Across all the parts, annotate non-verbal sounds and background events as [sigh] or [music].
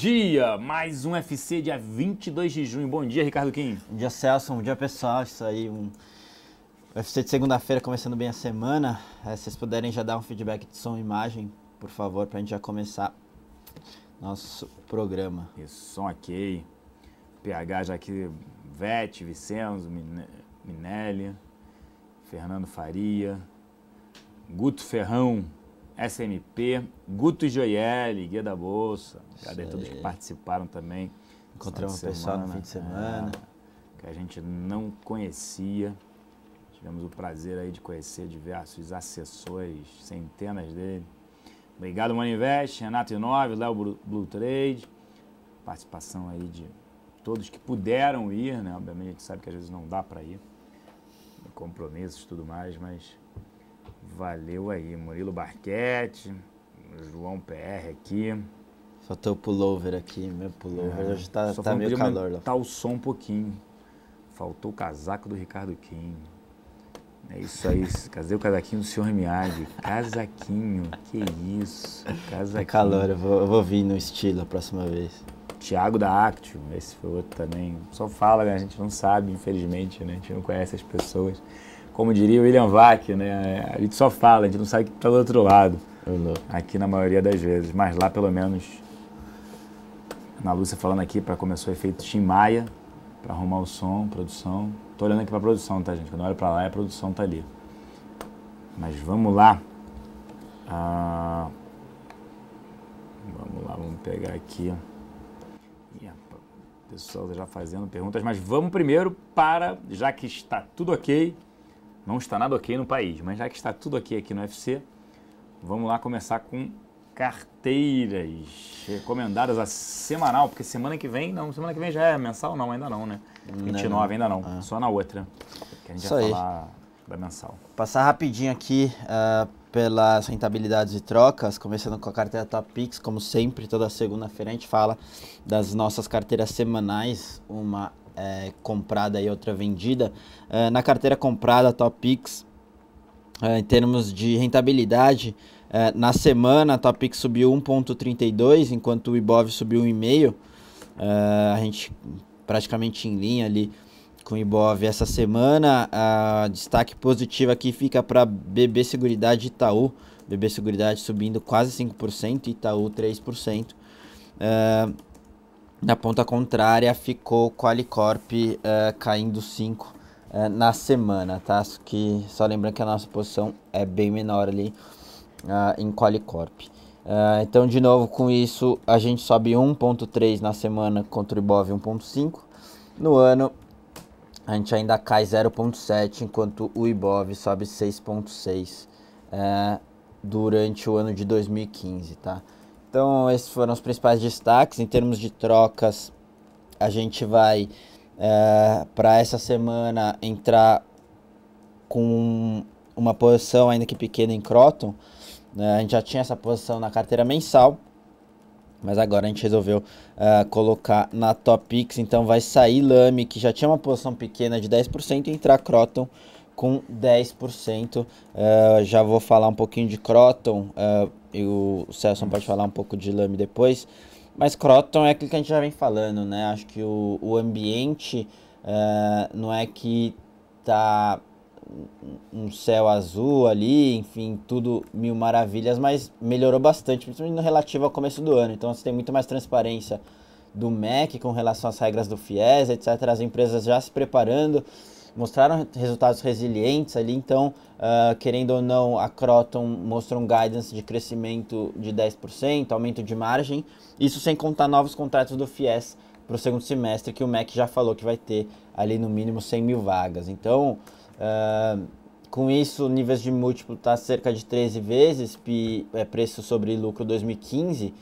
dia! Mais um FC dia 22 de junho. Bom dia, Ricardo Kim. Bom dia, Celso. Bom dia, pessoal. Isso aí, um UFC de segunda-feira começando bem a semana. É, se vocês puderem já dar um feedback de som e imagem, por favor, para a gente já começar nosso programa. Isso, som ok. PH já aqui, Vete, Vicenzo, Minelli, Fernando Faria, Guto Ferrão. SMP, Guto Joielli, Guia da Bolsa, a todos que participaram também. Encontramos uma pessoal no fim de é, semana. É, que a gente não conhecia. Tivemos o prazer aí de conhecer diversos assessores, centenas dele. Obrigado, Manivest, Renato Inove, Léo Blue Trade. Participação aí de todos que puderam ir, né? Obviamente a gente sabe que às vezes não dá para ir, compromissos e tudo mais, mas Valeu aí, Murilo Barquete, João PR aqui. Faltou o pullover aqui, meu pullover é, hoje tá, tá meio calor lá. Tá o som um pouquinho. Faltou o casaco do Ricardo Kim. É isso aí, [laughs] Cadê o casaquinho do senhor Miage. Casaquinho, que isso, [laughs] tá casaquinho. É calor, eu vou, eu vou vir no estilo a próxima vez. Tiago da Actium, esse foi outro também. Só fala, né? a gente não sabe, infelizmente, né? A gente não conhece as pessoas como diria o William Vac, né? A gente só fala, a gente não sabe o que está do outro lado. Aqui na maioria das vezes, mas lá pelo menos. Na Lúcia falando aqui para começar o efeito Tim Maia, para arrumar o som, produção. Tô olhando aqui para produção, tá, gente? Quando eu olho para lá, a produção tá ali. Mas vamos lá. Ah, vamos lá, vamos pegar aqui. O pessoal já fazendo perguntas, mas vamos primeiro para, já que está tudo ok, não está nada ok no país, mas já que está tudo ok aqui no UFC, vamos lá começar com carteiras recomendadas a semanal, porque semana que vem, não, semana que vem já é mensal? Não, ainda não, né? 29 não, ainda não, ah. só na outra, que a gente Isso vai aí. falar da mensal. Passar rapidinho aqui uh, ah, pelas rentabilidades e trocas, começando com a carteira Top Picks, como sempre, toda segunda-feira a gente fala das nossas carteiras semanais, uma é, comprada e outra vendida. É, na carteira comprada, Topix, é, em termos de rentabilidade, é, na semana Topix subiu 1,32, enquanto o Ibov subiu 1,5. É, a gente praticamente em linha ali com o Ibov essa semana. A destaque positivo aqui fica para BB Seguridade Itaú. BB Seguridade subindo quase 5%, Itaú 3%. Uh, na ponta contrária ficou Qualicorp uh, caindo 5 uh, eh, na semana, tá? Só que, só lembrando que a nossa posição é bem menor ali uh, em Qualicorp. Uh, então, de novo, com isso, a gente sobe 1,3 na semana contra o Ibov 1,5. No ano, a gente ainda cai 0,7, enquanto o Ibov sobe 6,6 uh, durante o ano de 2015, tá? Então, esses foram os principais destaques. Em termos de trocas, a gente vai eh, para essa semana entrar com uma posição, ainda que pequena, em Croton. Né? a gente já tinha essa posição na carteira mensal, mas agora a gente resolveu uh, colocar na Top Picks. então vai sair Lame, que já tinha uma posição pequena de 10%, e entrar Croton com 10%. Uh, eh, já vou falar um pouquinho de Croton uh, e o Celson pode falar um pouco de Lame depois. Mas Croton é aquilo que a gente já vem falando, né? Acho que o, o ambiente uh, não é que tá um céu azul ali, enfim, tudo mil maravilhas, mas melhorou bastante, principalmente no relativo ao começo do ano. Então você tem muito mais transparência do MEC com relação às regras do FIES, etc. As empresas já se preparando mostraram resultados resilientes ali, então, uh, querendo ou não, a Croton mostrou um guidance de crescimento de 10%, aumento de margem, isso sem contar novos contratos do FIES para o segundo semestre, que o MEC já falou que vai ter ali no mínimo 100 mil vagas. Então, uh, com isso, níveis de múltiplo está cerca de 13 vezes, PI, é preço sobre lucro 2015,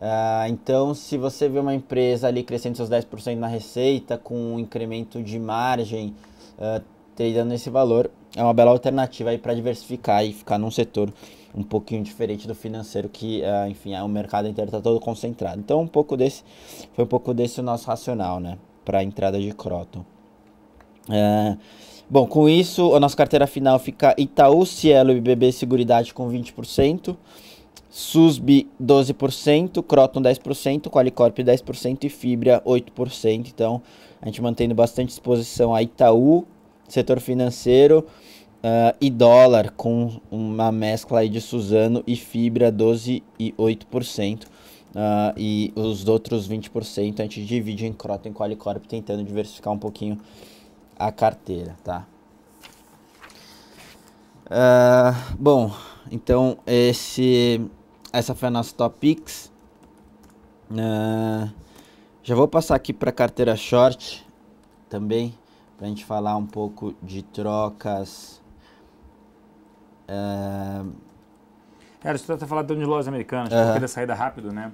Uh, ah, então, se você vê uma empresa ali crescendo seus 10% na receita, com um incremento de margem uh, ah, tradando nesse valor é uma bela alternativa aí para diversificar e ficar num setor um pouquinho diferente do financeiro que, uh, enfim, é o mercado inteiro está todo concentrado. Então, um pouco desse foi um pouco desse o nosso racional, né, para a entrada de Croton. Uh, ah, bom, com isso, a nossa carteira final fica Itaú, Cielo e BB Seguridade com 20%. SUSB 12%, Croton 10%, Qualicorp 10% e Fibra 8%. Então, a gente mantendo bastante exposição a Itaú, setor financeiro uh, e dólar, com uma mescla aí de Suzano e Fibra 12% e 8%. Uh, e os outros 20% a gente divide em Croton e Qualicorp, tentando diversificar um pouquinho a carteira, tá? Uh, bom, então esse essa foi a nossa top picks. Uh, já vou passar aqui para carteira short também, para a gente falar um pouco de trocas. Uh... Ah, Era, você está falando de lojas americanas, uhum. porque da saída rápido, né?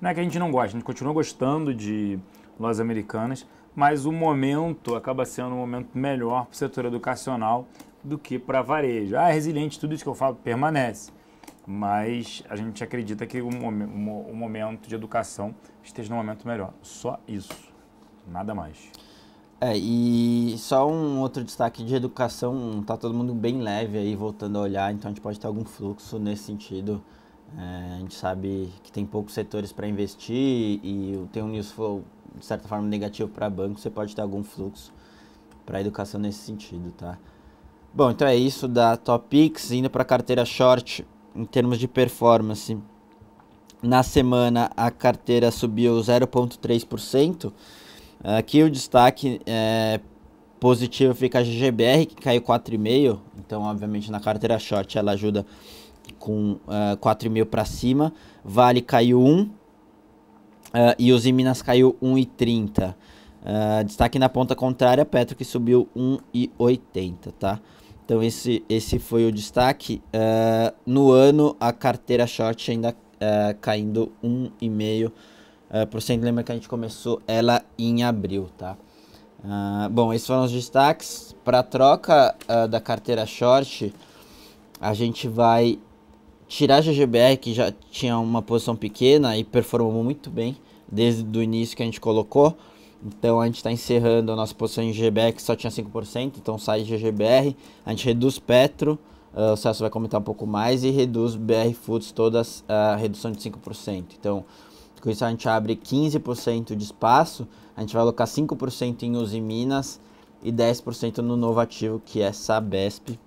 Não é que a gente não gosta, a gente continua gostando de lojas americanas, mas o momento acaba sendo um momento melhor para o setor educacional do que para varejo. Ah, é resiliente, tudo isso que eu falo permanece mas a gente acredita que o, o momento de educação esteja no momento melhor. Só isso, nada mais. É, e só um outro destaque de educação, tá todo mundo bem leve aí voltando a olhar, então a gente pode ter algum fluxo nesse sentido. É, a gente sabe que tem poucos setores para investir e tem um news flow de certa forma negativo para banco, você pode ter algum fluxo para educação nesse sentido, tá? Bom, então é isso da Topix, indo para a carteira short em termos de performance, na semana a carteira subiu 0,3%. Aqui o destaque é, positivo fica a GGBR, que caiu 4,5%. Então, obviamente, na carteira short ela ajuda com uh, 4,5 para cima. Vale caiu 1 uh, é, e os Minas caiu 1,30. Uh, é, destaque na ponta contrária, Petro que subiu 1,80, tá? Então esse, esse foi o destaque. Uh, no ano, a carteira short ainda uh, caindo 1,5%. Uh, eh, Lembra que a gente começou ela em abril, tá? Uh, bom, esses foram os destaques. Para a troca da carteira short, a gente vai tirar a GGBR, que já tinha uma posição pequena e performou muito bem desde o início que a gente colocou. Então a gente está encerrando a nossa posição em GBR que só tinha 5%, então sai GGBR, a gente reduz Petro, uh, o Celso vai comentar um pouco mais, e reduz BR Foods todas ah, a uh, redução de 5%. Então com isso a gente abre 15% de espaço, a gente vai alocar 5% em Uzi Minas e 10% no novo ativo que é Sabesp.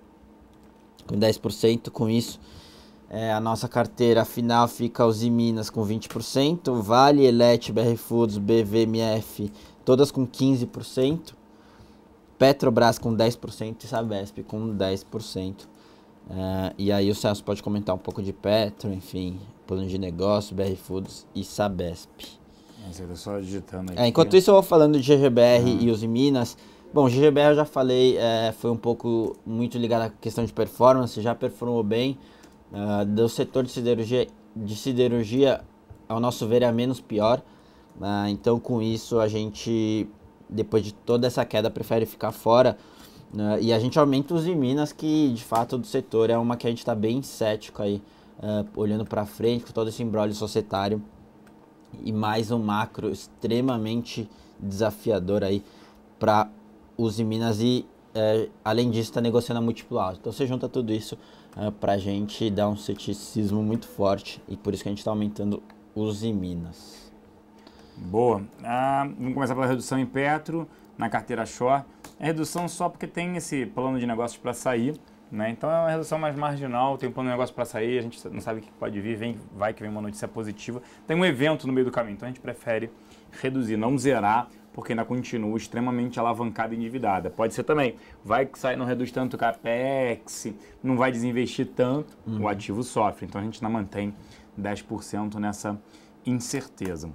Com 10% com isso é, a nossa carteira final fica os Minas com 20%, Vale, Elet, BR Foods, BVMF, todas com 15%, Petrobras com 10% e Sabesp com 10%. É, e aí o Celso pode comentar um pouco de Petro, enfim, plano de negócio, BR Foods e Sabesp. Mas eu só digitando é, aqui. É, enquanto isso eu vou falando de GGBR uhum. Ah. e os Minas. Bom, GGBR eu já falei, é, foi um pouco muito ligado à questão de performance, já performou bem, uh, do setor de siderurgia, de siderurgia, ao é nosso ver, é a menos pior. Uh, então, com isso, a gente, depois de toda essa queda, prefere ficar fora. Uh, e a gente aumenta os de Minas, que de fato do setor é uma que a gente está bem cético aí, olhando para frente com todo esse embrólio societário e mais um macro extremamente desafiador aí para os Minas e é, além disso, está negociando a múltiplo alto. Então você junta tudo isso é, para a gente dar um ceticismo muito forte e por isso que a gente está aumentando os em Minas. Boa. Ah, vamos começar pela redução em Petro, na carteira Shore. É redução só porque tem esse plano de negócios para sair. Né? Então é uma redução mais marginal, tem um plano de negócio para sair, a gente não sabe o que pode vir, vem, vai que vem uma notícia positiva. Tem um evento no meio do caminho, então a gente prefere reduzir, não zerar porque ainda continua extremamente alavancada e endividada. Pode ser também, vai que sai, não reduz tanto o capex, não vai desinvestir tanto, uhum. o ativo sofre. Então a gente ainda mantém 10% nessa incerteza.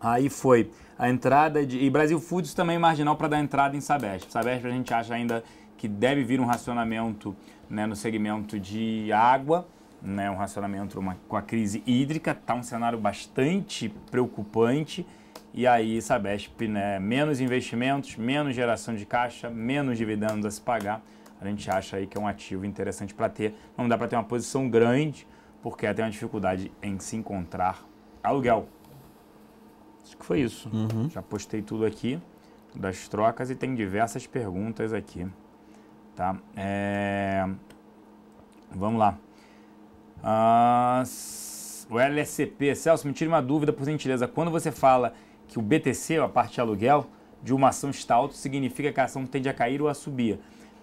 Aí foi a entrada de. E Brasil Foods também é marginal para dar entrada em Sabesp. Sabesp a gente acha ainda que deve vir um racionamento né, no segmento de água, né, um racionamento uma, com a crise hídrica. Está um cenário bastante preocupante e aí Sabesp, né, menos investimentos, menos geração de caixa, menos dividendos a se pagar, a gente acha aí que é um ativo interessante para ter. Não dá para ter uma posição grande, porque tem uma dificuldade em se encontrar aluguel. Acho que foi isso. Uhum. Já postei tudo aqui das trocas e tem diversas perguntas aqui, tá? É... Vamos lá. Uh... O LSP, Celso, me tire uma dúvida por gentileza. Quando você fala que o BTC, a parte de aluguel, de uma ação está alto, significa que a ação tende a cair ou a subir.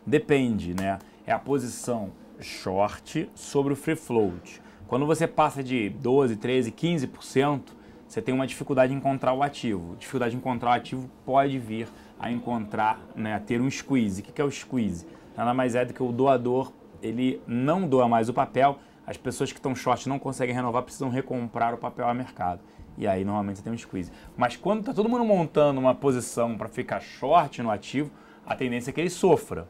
Depende, né? É a posição short sobre o free float. Quando você passa de 12, 13, 15%, você tem uma dificuldade em encontrar o ativo. Dificuldade de encontrar o ativo pode vir a encontrar, né, a ter um squeeze. O que é o squeeze? Nada mais é do que o doador, ele não doa mais o papel, as pessoas que estão short não conseguem renovar, precisam recomprar o papel a mercado. E aí normalmente você tem um squeeze. Mas quando está todo mundo montando uma posição para ficar short no ativo, a tendência é que ele sofra.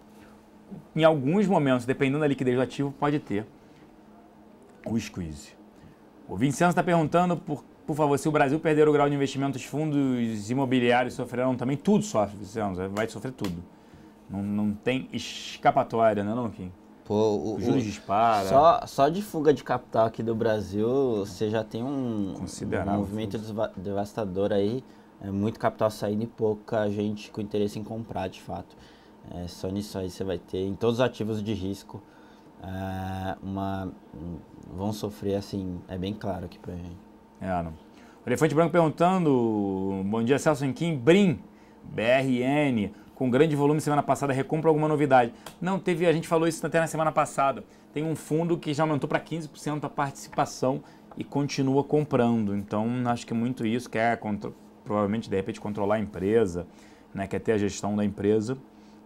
Em alguns momentos, dependendo da liquidez do ativo, pode ter o squeeze. O Vincenzo está perguntando, por, por favor, se o Brasil perder o grau de investimento, os fundos imobiliários sofrerão também? Tudo sofre, Vincenzo, vai sofrer tudo. Não, não tem escapatória, né, Kim? Pô, o, juros dispara. Só, só de fuga de capital aqui do Brasil, você já tem um, um movimento devastador aí. É muito capital saindo e pouca gente com interesse em comprar, de fato. É, só nisso aí você vai ter, em todos os ativos de risco, é, uma vão sofrer, assim, é bem claro aqui pra gente. É, não. Elefante Branco perguntando, bom dia Celso Kim, Brim, BRN com grande volume semana passada, recompra alguma novidade. Não, teve, a gente falou isso até na semana passada. Tem um fundo que já aumentou para 15% a participação e continua comprando. Então, acho que é muito isso, quer contra, provavelmente de repente controlar a empresa, né, quer ter a gestão da empresa.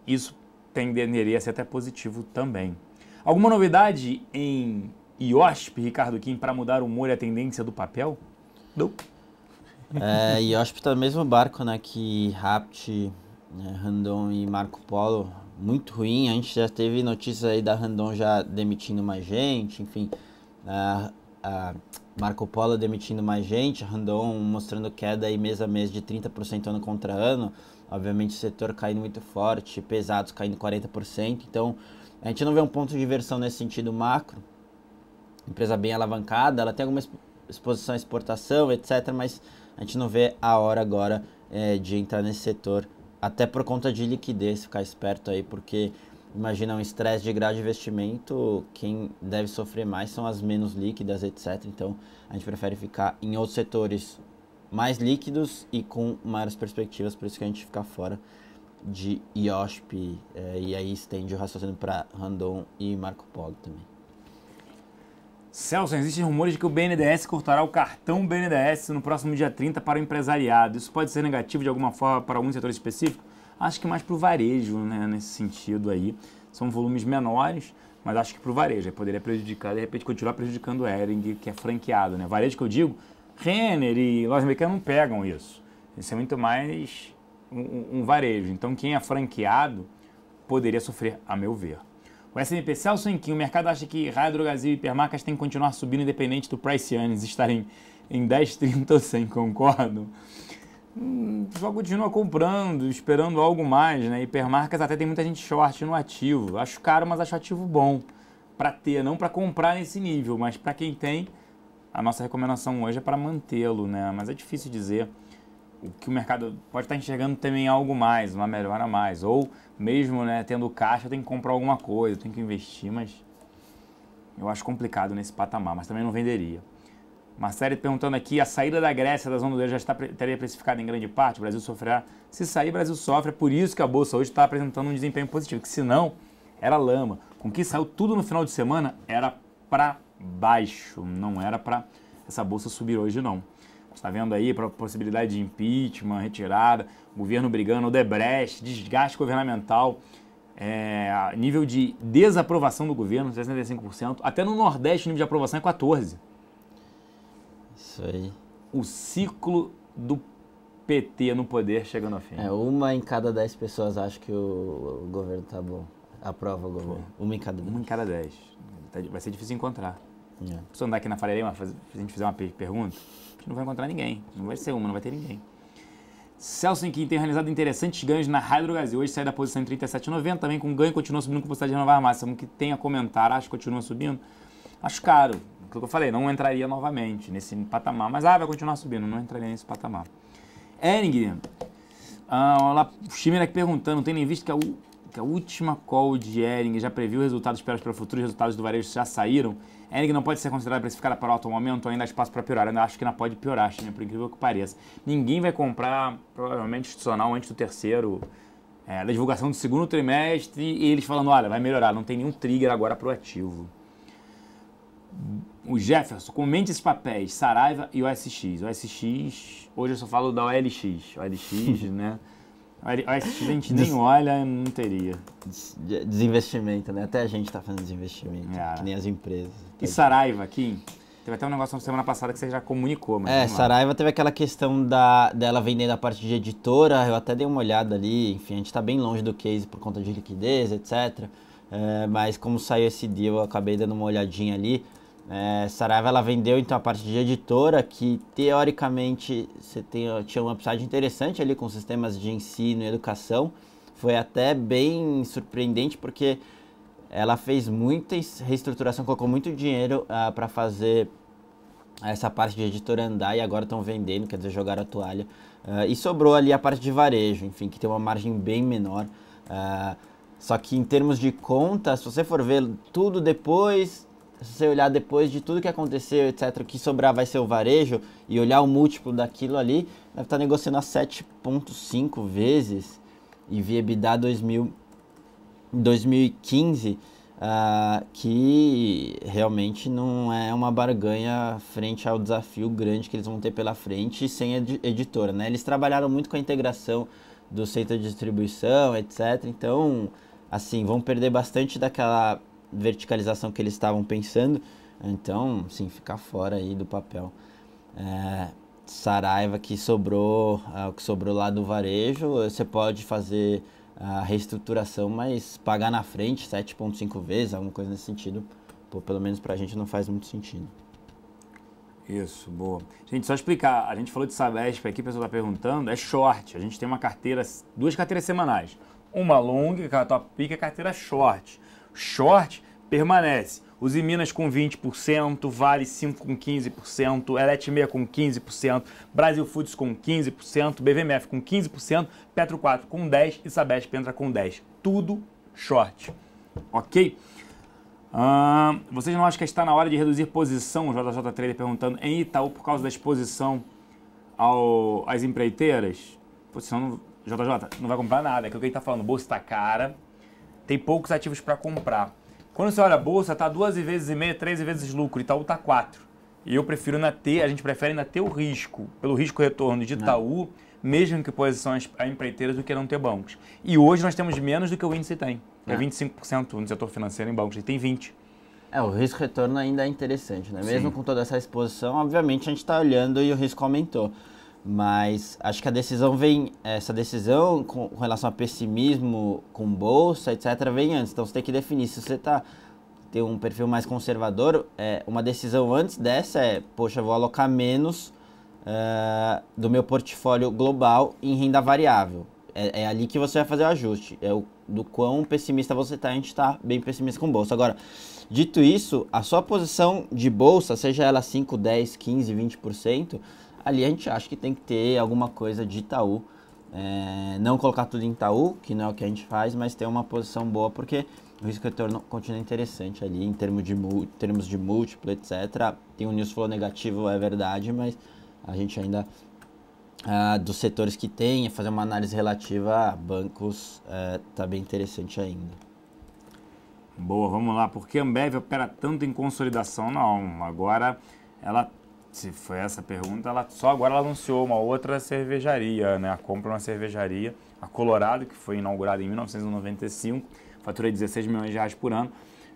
Isso tenderia a ser até positivo também. Alguma novidade em IOSP, Ricardo Kim, para mudar o humor e a tendência do papel? Não. É, IOSP está no mesmo barco né, que Rapt né, Randon e Marco Polo muito ruim. A gente já teve notícias aí da Randon já demitindo mais gente, enfim, a, a Marco Polo demitindo mais gente, Randon mostrando queda aí mês a mês de 30% ano contra ano. Obviamente o setor caindo muito forte, pesados caindo 40%. Então a gente não vê um ponto de inversão nesse sentido macro. Empresa bem alavancada, ela tem alguma exposição à exportação, etc. Mas a gente não vê a hora agora é, de entrar nesse setor até por conta de liquidez, ficar esperto aí, porque imagina um estresse de grau de investimento, quem deve sofrer mais são as menos líquidas, etc. Então a gente prefere ficar em outros setores mais líquidos e com maiores perspectivas, por isso que a gente fica fora de IOSP, eh, e aí estende o raciocínio para Randon e Marco Polo também. Celso, existem rumores de que o BNDES cortará o cartão BNDES no próximo dia 30 para o empresariado. Isso pode ser negativo de alguma forma para algum setor específico? Acho que mais para o varejo, né, nesse sentido aí. São volumes menores, mas acho que para o varejo. poderia prejudicar, de repente, continuar prejudicando o Ering, que é franqueado. Né? Varejo que eu digo, Renner e loja americana não pegam isso. Isso é muito mais um, um varejo. Então, quem é franqueado poderia sofrer, a meu ver. O SMP Celso Enquim, o mercado acha que Raia Drogasil e Hipermarcas têm que continuar subindo independente do price earnings estarem em 10, 30 ou 100, concordo? Hum, só continua comprando, esperando algo mais, né? Hipermarcas até tem muita gente short no ativo. Acho caro, mas acho ativo bom para ter, não para comprar nesse nível, mas para quem tem, a nossa recomendação hoje é para mantê-lo, né? Mas é difícil dizer o que o mercado pode estar enxergando também é algo mais, uma melhora a mais. Ou mesmo né, tendo caixa, tem que comprar alguma coisa, tem que investir, mas eu acho complicado nesse patamar, mas também não venderia. Uma série perguntando aqui, a saída da Grécia da zona do euro já está, estaria precificada em grande parte? O Brasil sofrerá? Se sair, o Brasil sofre. É por isso que a Bolsa hoje está apresentando um desempenho positivo, que senão era lama. Com que saiu tudo no final de semana, era para baixo, não era para essa Bolsa subir hoje não está vendo aí a possibilidade de impeachment, retirada, governo brigando, Odebrecht, desgaste governamental, é, nível de desaprovação do governo, 65%. Até no Nordeste o nível de aprovação é 14%. Isso aí. O ciclo do PT no poder chegando ao fim. É, uma em cada dez pessoas acha que o, o governo está bom. Aprova o governo. Uma em cada Uma em cada dez. Tá vai ser difícil encontrar. É. Se andar aqui na Farerema, a gente fizer uma pergunta, a gente não vai encontrar ninguém. Não vai ser uma, não vai ter ninguém. Celso Kim tem realizado interessantes ganhos na Brasil Hoje sai da posição em 37,90, também com ganho continua subindo com possibilidade de renovar a máxima. O que tem a comentar, acho que continua subindo. Acho caro. Aquilo que eu falei, não entraria novamente nesse patamar. Mas, ah, vai continuar subindo, não entraria nesse patamar. Ering, ah, lá, o Chimera aqui perguntando, não tem nem visto que a, que a última call de Ering já previu resultados, esperados para futuros resultados do varejo já saíram? A não pode ser considerada precificada para o atual momento, ainda há espaço para piorar. Ainda acho que não pode piorar, China, né, por incrível que pareça. Ninguém vai comprar, provavelmente, institucional antes do terceiro, é, da divulgação do segundo trimestre, e eles falando, olha, vai melhorar, não tem nenhum trigger agora para o ativo. O Jefferson, comente esses papéis, Saraiva e OSX. OSX, hoje eu só falo da OLX. OLX, [laughs] né? Ah, a gente Des... nem olha, não teria. Desinvestimento, né? Até a gente tá fazendo desinvestimento, é. que nem as empresas. E Saraiva aqui? Teve até um negócio na semana passada que você já comunicou, mas. É, Saraiva teve aquela questão da, dela vendendo a parte de editora, eu até dei uma olhada ali, enfim, a gente tá bem longe do case por conta de liquidez, etc. É, mas como saiu esse deal, eu acabei dando uma olhadinha ali. É, Saraiva ela vendeu então a parte de editora, que teoricamente você tem, tinha uma upside interessante ali com sistemas de ensino e educação. Foi até bem surpreendente porque ela fez muita reestruturação, colocou muito dinheiro ah, para fazer essa parte de editora andar e agora estão vendendo, quer dizer, jogaram a toalha. Ah, e sobrou ali a parte de varejo, enfim, que tem uma margem bem menor. Ah, só que em termos de conta, se você for ver tudo depois se você olhar depois de tudo que aconteceu, etc., o que sobrar vai ser o varejo, e olhar o múltiplo daquilo ali, deve estar tá negociando a 7,5 vezes. E EBITDA 2000, 2015, uh, que realmente não é uma barganha frente ao desafio grande que eles vão ter pela frente sem ed editora. Né? Eles trabalharam muito com a integração do centro de distribuição, etc. Então, assim, vão perder bastante daquela verticalização que eles estavam pensando. Então, sim, ficar fora aí do papel. É, Saraiva que sobrou, ah, o que sobrou lá do varejo, você pode fazer a reestruturação, mas pagar na frente 7.5 vezes, alguma coisa nesse sentido, pô, pelo menos para a gente não faz muito sentido. Isso, boa. Gente, só explicar, a gente falou de Sabesp aqui, o pessoal está perguntando, é short, a gente tem uma carteira, duas carteiras semanais. Uma longa, que é a top pick, e a carteira short short permanece. Uzi Minas com 20%, Vale 5 com 15%, Eletmeia com 15%, Brasil Foods com 15%, BVMF com 15%, Petro 4 com 10% e Sabesp entra com 10%. Tudo short, ok? Uh, vocês não acham que está na hora de reduzir posição, o JJ Trader perguntando, em Itaú por causa da exposição ao, às empreiteiras? Pô, não, JJ, não vai comprar nada, é que o que ele está falando, bolsa está cara, tem poucos ativos para comprar. Quando você olha a bolsa, tá duas vezes e meia, três vezes lucro, Itaú tá quatro. E eu prefiro ainda ter, a gente prefere ainda ter o risco, pelo risco retorno de é. Itaú, não. mesmo que posições a empreiteiras, do que não ter bancos. E hoje nós temos menos do que o índice tem. É, é 25% no setor financeiro em bancos, ele tem 20%. É, o risco retorno ainda é interessante, né? Mesmo Sim. com toda essa exposição, obviamente a gente está olhando e o risco aumentou. Mas acho que a decisão vem, essa decisão com, com relação a pessimismo com bolsa, etc., vem antes. Então você tem que definir se você tá, tem um perfil mais conservador. É, uma decisão antes dessa é: poxa, vou alocar menos uh, do meu portfólio global em renda variável. É, é, ali que você vai fazer o ajuste. É o, do quão pessimista você está. A gente está bem pessimista com bolsa. Agora, dito isso, a sua posição de bolsa, seja ela 5, 10, 15, 20%, ali a gente acha que tem que ter alguma coisa de Itaú. É, não colocar tudo em Itaú, que não é o que a gente faz, mas ter uma posição boa, porque o risco retorno continua interessante ali em termos de, termos de múltiplo, etc. Tem um news flow negativo, é verdade, mas a gente ainda. Ah, dos setores que tem, fazer uma análise relativa a bancos está é, tá bem interessante ainda. Boa, vamos lá. Por que a Ambev opera tanto em consolidação? Não, agora ela se foi essa a pergunta, ela só agora ela anunciou uma outra cervejaria, né? A compra de é uma cervejaria, a Colorado, que foi inaugurada em 1995, fatura 16 milhões de reais por ano.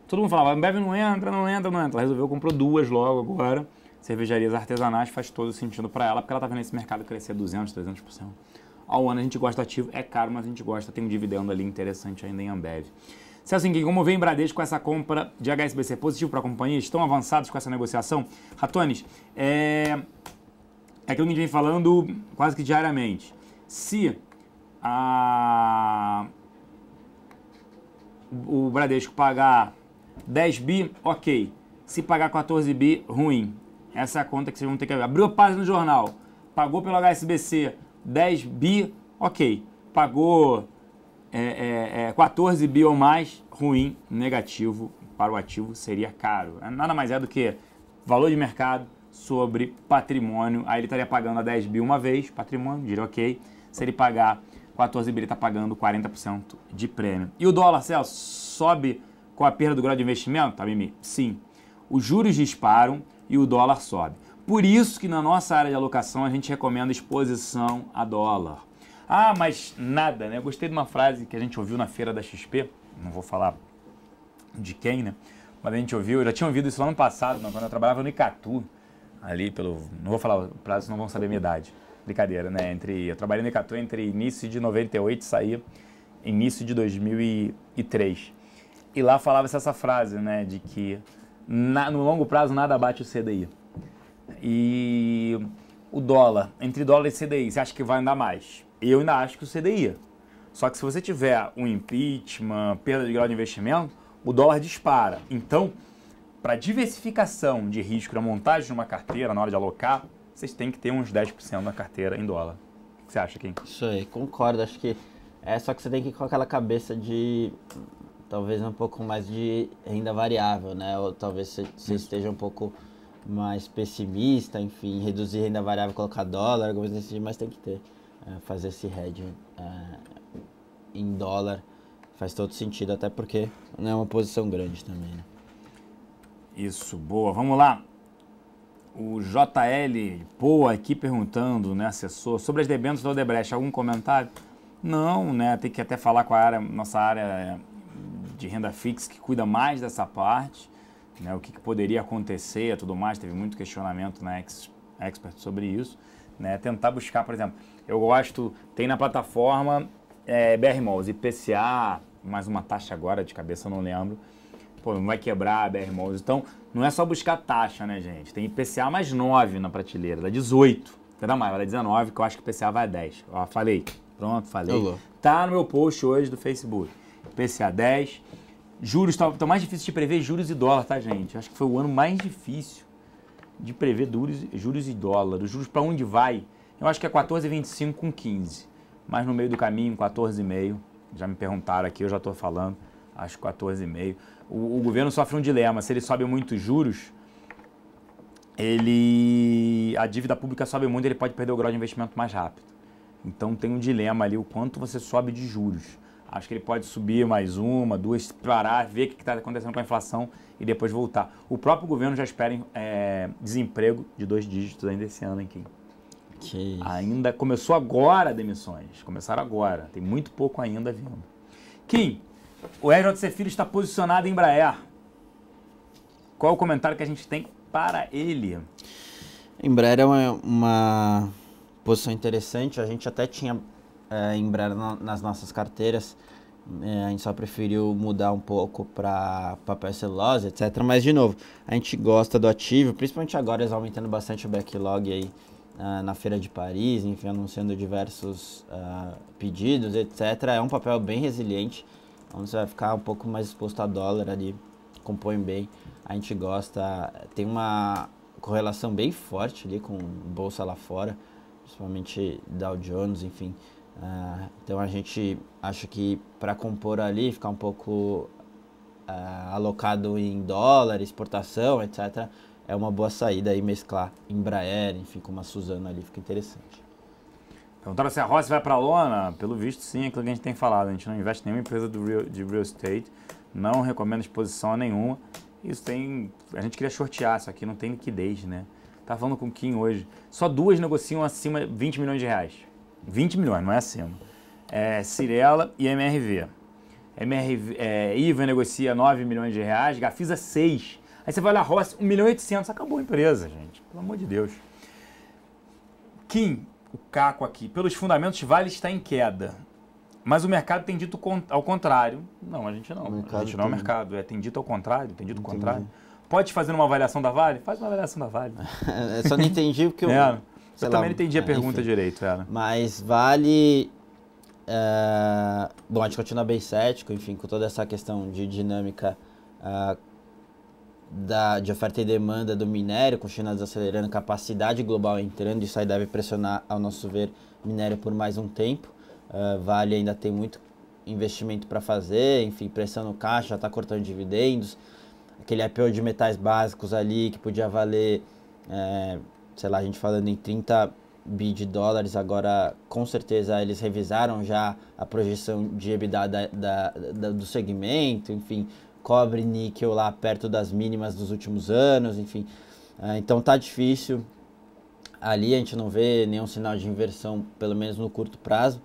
Todo mundo falava, Ambev não entra, não entra, não entra. Ela resolveu, comprou duas logo agora. Cervejarias artesanais faz todo sentido para ela, porque ela tá vendo esse mercado crescer 200, 300% ao ano. A gente gosta ativo, é caro, mas a gente gosta, tem um dividendo ali interessante ainda em Ambev. Celso Henrique, como vem Bradesco com essa compra de HSBC? Positivo para a companhia? Estão avançados com essa negociação? Ratones, é, é aquilo que a gente vem falando quase que diariamente. Se a... o Bradesco pagar 10 bi, ok. Se pagar 14 bi, ruim. Essa é a conta que vocês vão ter que abrir. Abriu a página no jornal, pagou pelo HSBC 10 bi, ok. Pagou é, é, é, 14 bi ou mais, ruim, negativo para o ativo seria caro. É, nada mais é do que valor de mercado sobre patrimônio. Aí ele estaria pagando a 10 bi uma vez, patrimônio, diria ok. Se ele pagar 14 bi, ele está pagando 40% de prêmio. E o dólar, Celso, sobe com a perda do grau de investimento? Tá, Mimi? Sim. Os juros disparam e o dólar sobe. Por isso que na nossa área de alocação a gente recomenda exposição a dólar. Ah, mas nada, né? Eu gostei de uma frase que a gente ouviu na feira da XP, não vou falar de quem, né? Mas a gente ouviu, eu já tinha ouvido isso lá no passado, né? quando eu trabalhava no Icatu, ali pelo. Não vou falar o prazo, não vão saber a minha idade. Brincadeira, né? Entre, eu trabalhei no Icatu entre início de 98 e saí início de 2003. E lá falava-se essa frase, né? De que na, no longo prazo nada bate o CDI. E o dólar, entre dólar e CDI, você acha que vai andar mais? Eu ainda acho que o CDI. Só que se você tiver um impeachment, perda de grau de investimento, o dólar dispara. Então, para diversificação de risco na montagem de uma carteira, na hora de alocar, vocês têm que ter uns 10% na carteira em dólar. O que você acha, Kim? Isso aí, concordo. Acho que é só que você tem que ir com aquela cabeça de talvez um pouco mais de renda variável, né? Ou talvez você, você esteja um pouco mais pessimista, enfim, reduzir renda variável, colocar dólar, algumas coisas assim, mas tem que ter, é, fazer esse hedging é, em dólar faz todo sentido, até porque não né, é uma posição grande também. Né? Isso, boa. Vamos lá. O JL Poa aqui perguntando, né, assessor, sobre as debêntures da Odebrecht, algum comentário? Não, né, tem que até falar com a área, nossa área é, de renda fixa, que cuida mais dessa parte né, o que, que, poderia acontecer tudo mais, teve muito questionamento na Ex Expert sobre isso, né, tentar buscar, por exemplo, eu gosto, tem na plataforma é, BR Malls, IPCA, mais uma taxa agora de cabeça, eu não lembro, pô, não vai quebrar a BR Malls, então não é só buscar taxa, né, gente, tem IPCA mais 9 na prateleira, dá 18, dá mais, vai dar 19, que eu acho que IPCA vai a 10, ó, falei, pronto, falei, Olá. tá no meu post hoje do Facebook, IPCA 10, Juros, tá, tá mais difícil de prever juros e dólar, tá, gente? Acho que foi o ano mais difícil de prever juros, juros e dólar. Os juros para onde vai? Eu acho que é 14,25 com 15. Mas no meio do caminho, 14,5. Já me perguntaram aqui, eu já estou falando. Acho 14,5. O, o governo sofre um dilema. Se ele sobe muito os juros, ele a dívida pública sobe muito, ele pode perder o grau de investimento mais rápido. Então tem um dilema ali, o quanto você sobe de juros. Acho que ele pode subir mais uma, duas, parar, ver o que está acontecendo com a inflação e depois voltar. O próprio governo já espera é, desemprego de dois dígitos ainda esse ano aqui. Que... Ainda começou agora demissões. Começaram agora. Tem muito pouco ainda vindo. Kim, o RJC Filho está posicionado em Braé. Qual é o comentário que a gente tem para ele? Embraer é uma, uma posição interessante. A gente até tinha é, eh, Embraer na, nas nossas carteiras. É, a gente só preferiu mudar um pouco para papel celulose, etc. Mas, de novo, a gente gosta do ativo, principalmente agora eles aumentando bastante o backlog aí Uh, na Feira de Paris, enfim, anunciando diversos uh, pedidos, etc. É um papel bem resiliente, onde então você vai ficar um pouco mais exposto a dólar ali, compõe bem, a gente gosta, tem uma correlação bem forte ali com bolsa lá fora, principalmente Dow Jones, enfim, Uh, então a gente acha que para compor ali, ficar um pouco uh, alocado em dólar, exportação, etc., é uma boa saída aí mesclar Embraer, enfim, com uma Suzana ali, fica interessante. Perguntaram se a Rossi vai para a lona. Pelo visto, sim, é aquilo que a gente tem falado. A gente não investe em nenhuma empresa real, de real estate, não recomendo exposição a nenhuma. Isso tem. A gente queria shortear, só que não tem liquidez, né? Tá falando com o Kim hoje. Só duas negociam acima de 20 milhões de reais. 20 milhões, não é acima. É, Cirela e MRV. MRV é, IVA negocia 9 milhões de reais, Gafisa 6. Aí você vai lá, Rossi, 1 milhão e 800. Acabou a empresa, gente. Pelo amor de Deus. Kim, o caco aqui. Pelos fundamentos, Vale está em queda. Mas o mercado tem dito ao contrário. Não, a gente não. A gente não é o mercado. É, tem dito ao contrário, tem dito ao contrário. Pode fazer uma avaliação da Vale? Faz uma avaliação da Vale. [laughs] É, só não entendi que eu... É. Sei Eu também não entendi a é, pergunta enfim. direito, ela. Mas vale. É, bom, a gente continua bem cético, enfim, com toda essa questão de dinâmica ah, da, de oferta e demanda do minério, com China desacelerando, capacidade global entrando, isso aí deve pressionar, ao nosso ver, minério por mais um tempo. Ah, vale ainda tem muito investimento para fazer, enfim, pressão no caixa, está cortando dividendos, aquele IPO de metais básicos ali que podia valer é, sei lá, a gente falando em 30 bi de dólares, agora com certeza eles revisaram já a projeção de EBITDA da, da, da, do segmento, enfim, cobre níquel lá perto das mínimas dos últimos anos, enfim. Ah, então tá difícil. Ali a gente não vê nenhum sinal de inversão, pelo menos no curto prazo.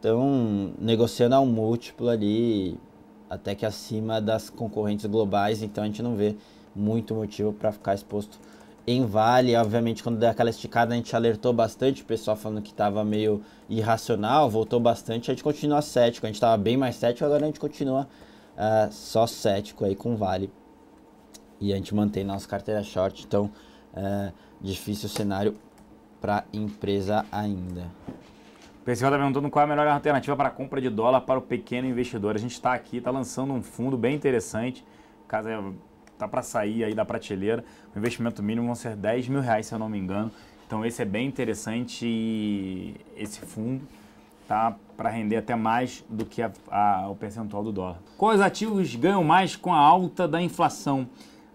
Então, negociando a um múltiplo ali, até que acima das concorrentes globais, então a gente não vê muito motivo para ficar exposto em Vale, obviamente, quando deu aquela esticada, a gente alertou bastante, o pessoal falando que estava meio irracional, voltou bastante, a gente continua cético, a gente estava bem mais cético, agora a gente continua uh, só cético aí com Vale. E a gente mantém nossa carteira short, então uh, difícil cenário para empresa ainda. O pessoal está perguntando qual é a melhor alternativa para compra de dólar para o pequeno investidor. A gente está aqui, está lançando um fundo bem interessante, caso está para sair aí da prateleira. O investimento mínimo vão ser 10 mil reais, se eu não me engano. Então esse é bem interessante esse fundo tá? para render até mais do que a, a, o percentual do dólar. Quais ativos ganham mais com a alta da inflação?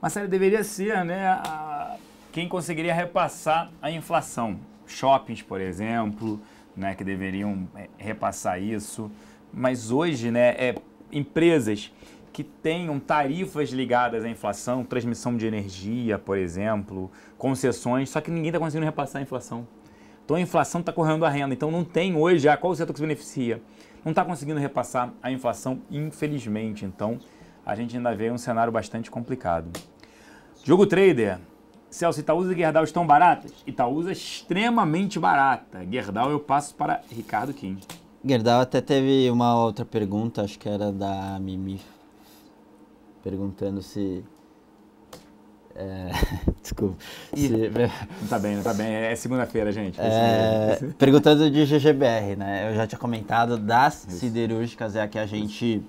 série deveria ser né, a, quem conseguiria repassar a inflação. Shoppings, por exemplo, né, que deveriam é, repassar isso. Mas hoje, né, é, empresas que tenham tarifas ligadas à inflação, transmissão de energia, por exemplo, concessões, só que ninguém está conseguindo repassar a inflação. Então a inflação está correndo a renda, então não tem hoje a ah, qual o setor que se beneficia. Não está conseguindo repassar a inflação, infelizmente. Então a gente ainda vê um cenário bastante complicado. Jogo trader. Celso, Itaúsa e Gerdau estão baratas? Itaúsa é extremamente barata. Gerdau eu passo para Ricardo Kim. Gerdau até teve uma outra pergunta, acho que era da Mimi perguntando se. É, [laughs] desculpa. Se, não tá, tá bem, não tá bem. É segunda-feira, gente. É, perguntando de GGBR, né? Eu já tinha comentado das Isso. siderúrgicas, é a que a gente.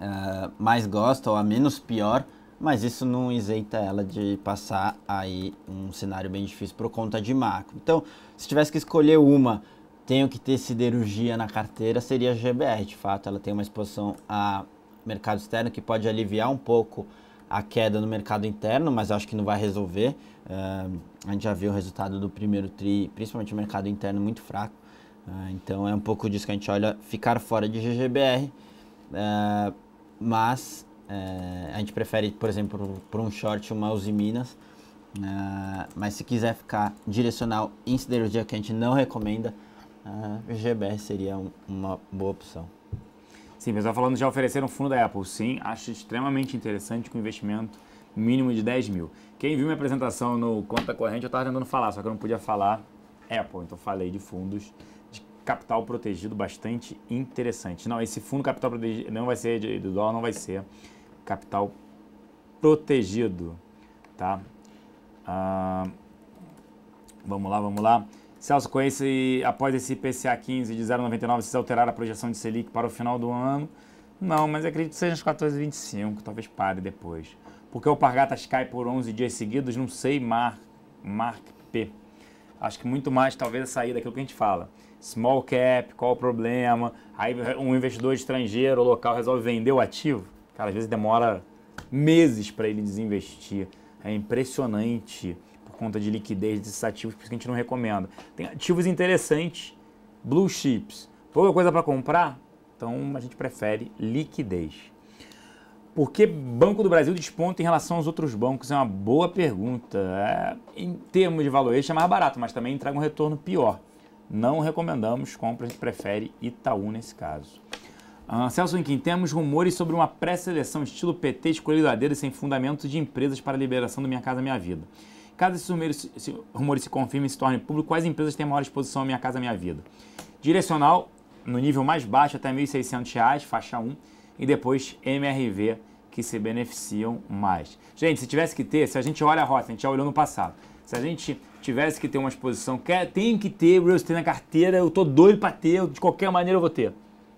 Uh, mais gosta ou a menos pior, mas isso não isenta ela de passar aí um cenário bem difícil por conta de macro. Então, se tivesse que escolher uma, tenho que ter siderurgia na carteira, seria a GBR, de fato, ela tem uma exposição a mercado externo que pode aliviar um pouco a queda no mercado interno, mas acho que não vai resolver. Uh, a gente já viu o resultado do primeiro TRI, principalmente o mercado interno, muito fraco. Uh, então é um pouco disso que a gente olha ficar fora de GGBR, uh, ah, mas eh, a gente prefere, por exemplo, por um short uma Uzi Minas. mas se quiser ficar direcional em siderurgia, que a gente não recomenda, GGBR seria um, uma boa opção. Sim, o pessoal falando já ofereceram um fundo da Apple. Sim, acho extremamente interessante com investimento mínimo de 10 mil. Quem viu minha apresentação no Conta Corrente, eu estava tentando falar, só que eu não podia falar Apple. Então falei de fundos de capital protegido bastante interessante. Não, esse fundo capital protegido não vai ser de, do dólar, não vai ser capital protegido, tá? Ah, vamos lá, vamos lá. Celso, com esse, após esse IPCA 15 de 0,99, vocês alteraram a projeção de Selic para o final do ano? Não, mas acredito que seja nos 14,25, talvez pare depois. Porque o Pargatas cai por 11 dias seguidos, não sei, Mark, Mark P. Acho que muito mais talvez a sair daquilo que a gente fala. Small cap, qual o problema? Aí um investidor estrangeiro ou local resolve vender o ativo. Cara, às vezes demora meses para ele desinvestir. É impressionante conta de liquidez desses ativos, por isso que a gente não recomenda. Tem ativos interessantes, blue chips, pouca coisa para comprar, então a gente prefere liquidez. Por que Banco do Brasil desponta em relação aos outros bancos? É uma boa pergunta. É, em termos de este é mais barato, mas também entrega um retorno pior. Não recomendamos compra, a gente prefere Itaú nesse caso. Uh, Celso Inquim, temos rumores sobre uma pré-seleção estilo PT escolhido a dedo sem fundamentos de empresas para a liberação do Minha Casa Minha Vida. Caso esse rumor se confirme e se torne público, quais empresas têm maior exposição à Minha Casa Minha Vida? Direcional, no nível mais baixo, até R$ 1.600, faixa 1, e depois MRV, que se beneficiam mais. Gente, se tivesse que ter, se a gente olha a rota, a gente já olhou no passado, se a gente tivesse que ter uma exposição, quer, é, tem que ter real estate na carteira, eu tô doido para ter, de qualquer maneira eu vou ter.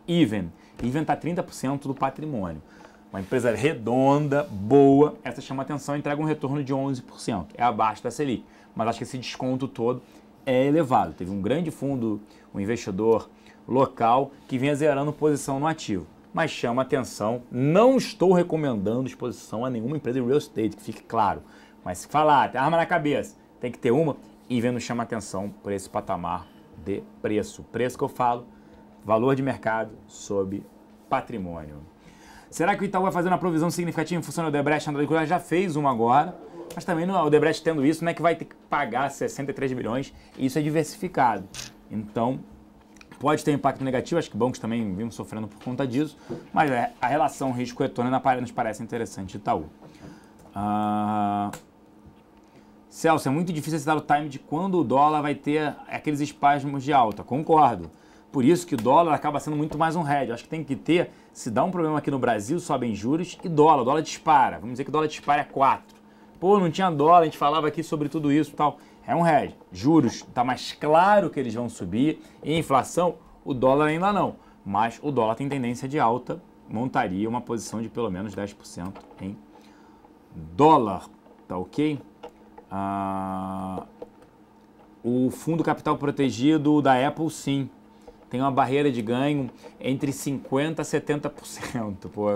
Even. Even tá 30% do patrimônio. Uma empresa redonda, boa, essa chama atenção e entrega um retorno de 11%. É abaixo da Selic, mas acho que esse desconto todo é elevado. Teve um grande fundo, um investidor local que vinha zerando posição no ativo. Mas chama atenção, não estou recomendando exposição a nenhuma empresa de real estate, que fique claro. Mas se falar, tem arma na cabeça, tem que ter uma, e vendo chama atenção por esse patamar de preço. Preço que eu falo, valor de mercado sobre patrimônio. Será que o Itaú vai fazer uma provisão significativa em função do Odebrecht? André já fez uma agora, mas também o Odebrecht tendo isso, não é que vai ter que pagar 63 bilhões, e isso é diversificado. Então, pode ter impacto negativo, acho que bancos também vimos sofrendo por conta disso, mas é, a relação risco-retorno nos parece interessante, Itaú. Ah, Celso, é muito difícil citar o time de quando o dólar vai ter aqueles espasmos de alta, concordo. Por isso que o dólar acaba sendo muito mais um hedge. Acho que tem que ter, se dá um problema aqui no Brasil, sobem juros e dólar. dólar dispara. Vamos dizer que dólar dispara é 4. Pô, não tinha dólar, a gente falava aqui sobre tudo isso e tal. É um hedge. Juros, tá mais claro que eles vão subir. E inflação, o dólar ainda não. Mas o dólar tem tendência de alta, montaria uma posição de pelo menos 10% em dólar. Tá ok? Ah, o fundo capital protegido da Apple, sim tem uma barreira de ganho entre 50% a 70%. Pô,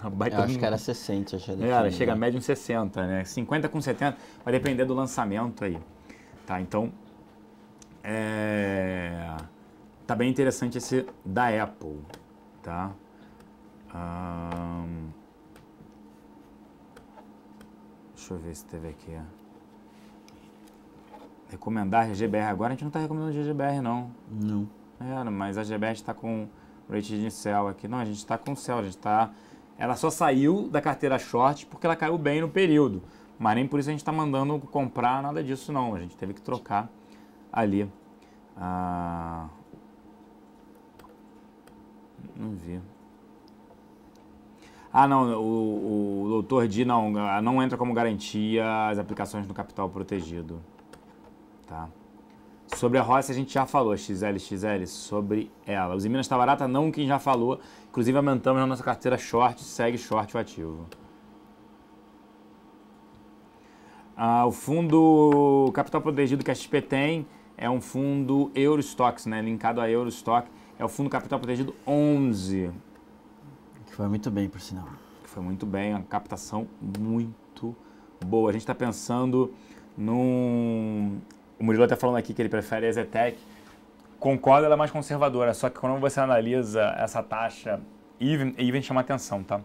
uma baita eu acho que era 60%. Já é, defini, era, chega a né? média uns 60%, né? 50% com 70% vai depender do lançamento aí. Tá, então, é... tá bem interessante esse da Apple, tá? Hum... Deixa eu ver se teve aqui. Recomendar GGBR. Agora a gente não tá recomendando GGBR, não. Não. É, mas a GBS está com rating de sell aqui. Não, a gente está com sell, a gente está... Ela só saiu da carteira short porque ela caiu bem no período. Mas nem por isso a gente está mandando comprar nada disso não. A gente teve que trocar ali. Ah... Não vi. Ah, não, o, o doutor Di não, não entra como garantia as aplicações no capital protegido. Tá. Sobre a roça a gente já falou, XL, XL, sobre ela. Os Minas está barata, não quem já falou. Inclusive aumentamos na nossa carteira short, segue short o ativo. Ah, o fundo Capital Protegido que a XP tem é um fundo Eurostox, né? linkado a Eurostock. É o Fundo Capital Protegido 11. Que foi muito bem, por sinal. Que foi muito bem, a captação muito boa. A gente está pensando num o Murilo está falando aqui que ele prefere a Zetec. Concordo, ela é mais conservadora, só que quando você analisa essa taxa, even, even chama atenção, tá?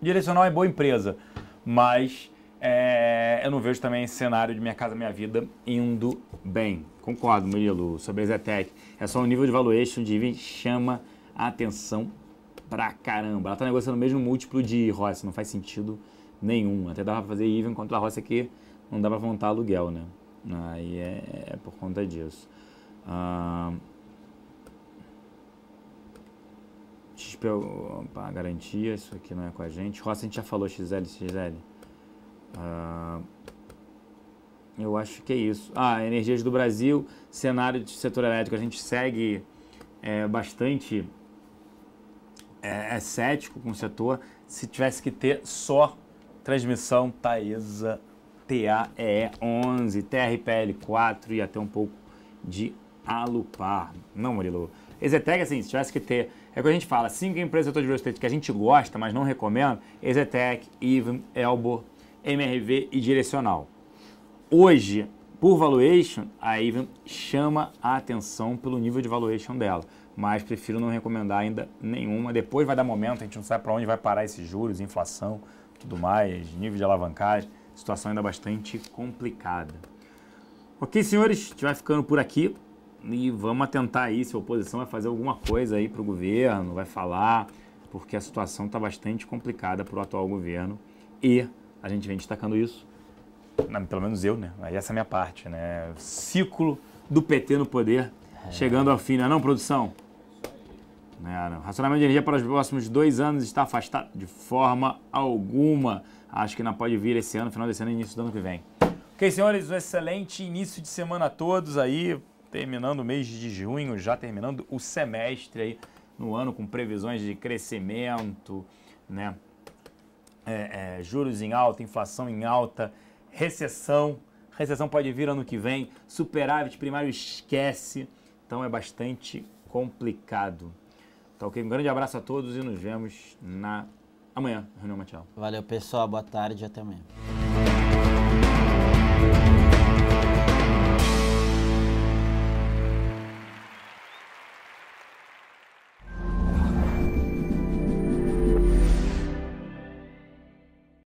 Direcional é boa empresa, mas é, eu não vejo também esse cenário de Minha Casa Minha Vida indo bem. Concordo, Murilo, sobre a Zetec. É só o nível de valuation de even chama atenção pra caramba. Ela está negociando o mesmo múltiplo de Roça, não faz sentido nenhum. Até dá para fazer even contra a Roça aqui, não dá para montar aluguel, né? Né? Aí é, é por conta disso. Ah, XP, opa, garantia, isso aqui não é com a gente. Roça a gente já falou XL, XL. Ah, eu acho que é isso. Ah, energias do Brasil, cenário de setor elétrico. A gente segue é, bastante é, é cético com o setor. Se tivesse que ter só transmissão Taesa TAE11, TRPL4 e até um pouco de alupar. Não, Murilo. Exetec, assim, se tivesse que ter, é o que a gente fala, cinco empresas do setor de real estate que a gente gosta, mas não recomenda, Exetec, Even, Elbow, MRV e Direcional. Hoje, por valuation, a Even chama a atenção pelo nível de valuation dela, mas prefiro não recomendar ainda nenhuma. Depois vai dar momento, a gente não sabe para onde vai parar esses juros, inflação, tudo mais, nível de alavancagem situação ainda bastante complicada. Ok, senhores, a gente vai ficando por aqui e vamos atentar aí se a oposição vai fazer alguma coisa aí para o governo, vai falar, porque a situação está bastante complicada para o atual governo e a gente vem destacando isso, pelo menos eu, né? essa é a minha parte, né? Ciclo do PT no poder é. chegando ao fim, não é não, produção? Não, né, não. Racionamento de energia para os próximos dois anos está afastado de forma alguma. Acho que não pode vir esse ano, final desse ano, início do ano que vem. Ok, senhores, um excelente início de semana a todos aí, terminando o mês de junho, já terminando o semestre aí no ano com previsões de crescimento, né? É, é, juros em alta, inflação em alta, recessão. Recessão pode vir ano que vem, superávit primário esquece. Então é bastante complicado. Tá ok? Um grande abraço a todos e nos vemos na amanhã, reunião matinal. Valeu, pessoal. Boa tarde e até amanhã.